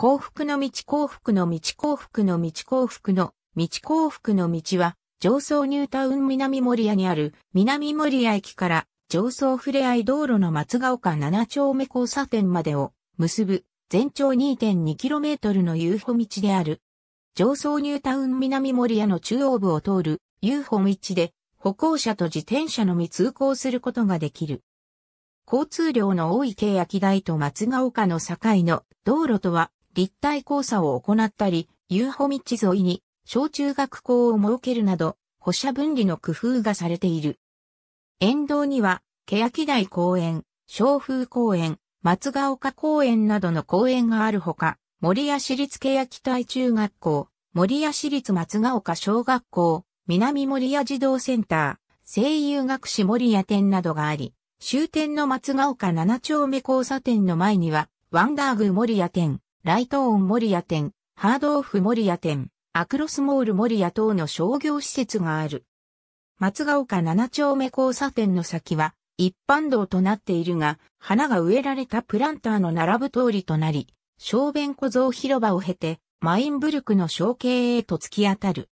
幸福の道幸福の道幸福の道幸福の道幸福の道は、上層ニュータウン南森屋にある南森屋駅から上層ふれあい道路の松ヶ丘7丁目交差点までを結ぶ全長 2.2km の遊歩道である。上層ニュータウン南森屋の中央部を通る遊歩道で歩行者と自転車のみ通行することができる。交通量の多い契約台と松ヶ丘の境の道路とは立体交差を行ったり、遊歩道沿いに小中学校を設けるなど、保射分離の工夫がされている。沿道には、欅台公園、小風公園、松ヶ丘公園などの公園があるほか、森屋市立欅台中学校、森屋市立松ヶ丘小学校、南森屋児童センター、声優学士森屋店などがあり、終点の松ヶ丘7丁目交差点の前には、ワンダーグ森屋店、ライトオンモリア店、ハードオフモリア店、アクロスモールモリア等の商業施設がある。松ヶ丘7丁目交差点の先は一般道となっているが、花が植えられたプランターの並ぶ通りとなり、小便小僧広場を経て、マインブルクの小径へと突き当たる。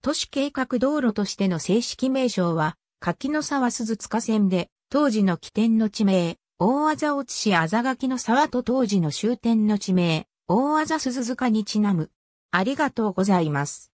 都市計画道路としての正式名称は、柿の沢鈴塚線で、当時の起点の地名、大字落ちしあざがきの沢と当時の終点の地名、大字鈴塚にちなむ。ありがとうございます。